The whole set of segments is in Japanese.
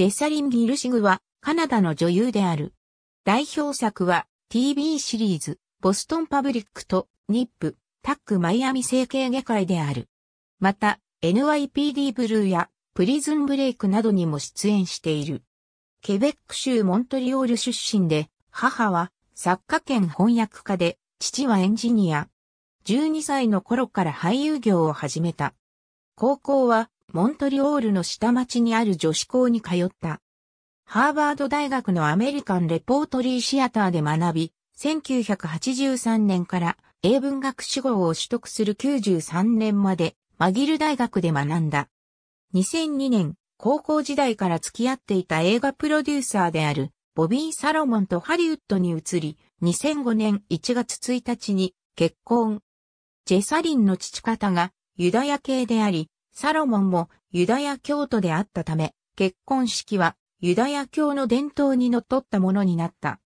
ジェサリン・ギルシグはカナダの女優である。代表作は TV シリーズ、ボストンパブリックとニップ、タックマイアミ整形外科医である。また、NYPD ブルーやプリズンブレイクなどにも出演している。ケベック州モントリオール出身で、母は作家兼翻訳家で、父はエンジニア。12歳の頃から俳優業を始めた。高校はモントリオールの下町にある女子校に通った。ハーバード大学のアメリカンレポートリーシアターで学び、1983年から英文学士号を取得する93年までマギル大学で学んだ。2002年、高校時代から付き合っていた映画プロデューサーであるボビー・サロモンとハリウッドに移り、2005年1月1日に結婚。ジェサリンの父方がユダヤ系であり、サロモンもユダヤ教徒であったため、結婚式はユダヤ教の伝統にのっとったものになった。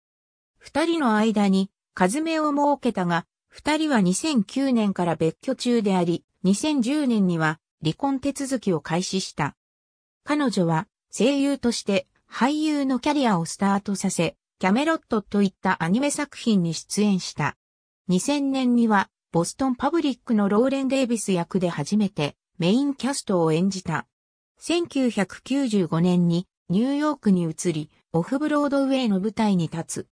二人の間に、カズメを設けたが、二人は2009年から別居中であり、2010年には離婚手続きを開始した。彼女は声優として俳優のキャリアをスタートさせ、キャメロットといったアニメ作品に出演した。2000年にはボストンパブリックのローレン・デイビス役で初めてメインキャストを演じた。1995年にニューヨークに移り、オフブロードウェイの舞台に立つ。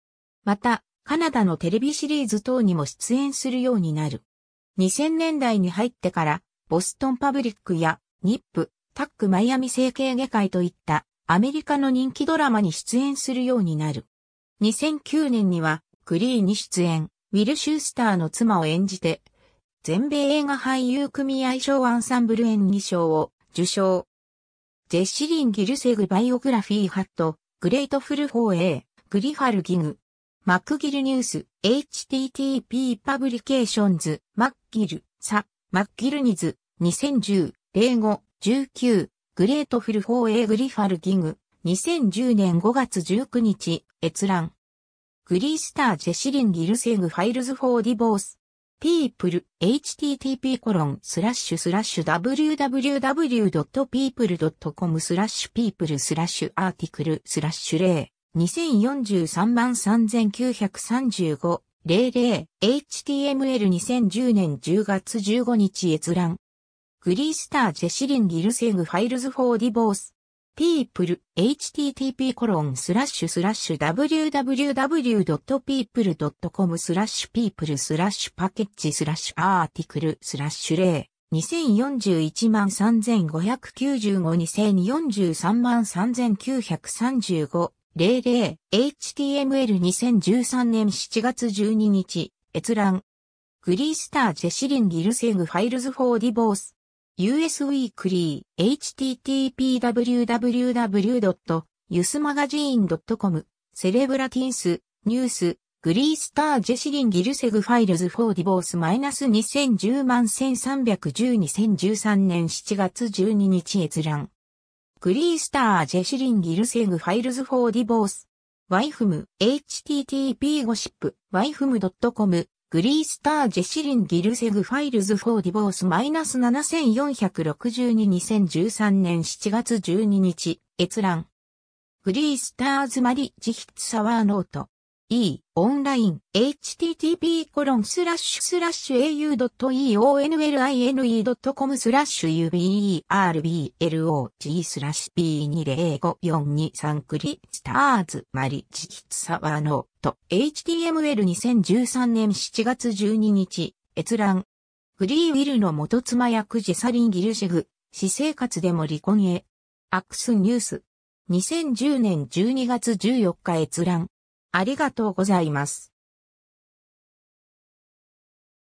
また、カナダのテレビシリーズ等にも出演するようになる。2000年代に入ってから、ボストンパブリックや、ニップ、タックマイアミ整形外科医といったアメリカの人気ドラマに出演するようになる。2009年には、グリーに出演、ウィル・シュースターの妻を演じて、全米映画俳優組合賞アンサンブル演技賞を受賞。ジェシリン・ギルセグ・バイオグラフィー・ハット、グレートフル・フォー・エー、グリファル・ギグ。マックギルニュース、http パブリケーションズ、マッギル、サ、マッギルニズ、2010、05、19、グレートフル・フォー・エー・グリファル・ギグ。2010年5月19日、閲覧。グリースター・ジェシリン・ギルセグ・ファイルズ・フォー・ディボース。people.http コロンスラッシュスラッシュ www.people.com スラッシュ people スラッシュアーティクルスラッシュ例2043万3935 00HTML2010 年10月15日閲覧グリースタージェシリンギルセグファイルズフォーディボース people.http コロンスラッシュスラッシュ www.people.com スラッシュ people スラッシュパケッジスラッシュアーティクルスラッシュ例2041万3595 2 0 4 3万3935 00HTML2013 年7月12日閲覧グリースタージェシリンギルセグファイルズフォーディボース US w e e クリー h t t p w w w y u s m a g a z i n e c o m セレブラティンスニュースグリースタージェシリンギルセグファイルズフォーディボースマイナス2010万13102013年7月12日閲覧グリースタージェシリンギルセグファイルズフォーディボースワイフム http ゴシップイフム c o m グリースタージェシリンギルセグファイルズフォーディボースマイナス74622013年7月12日、閲覧。グリースターズマリジヒッツサワーノート。e オンライン http コロンスラッシュスラッシュ au.eonline.com スラッシュ u b e r b l o g スラッシュ p205423 クリスターズマリチキツサワノート html2013 年7月12日閲覧フリーウィルの元妻役ジェサリン・ギルシェフ私生活でも離婚へアックスニュース2010年12月14日閲覧ありがとうございます。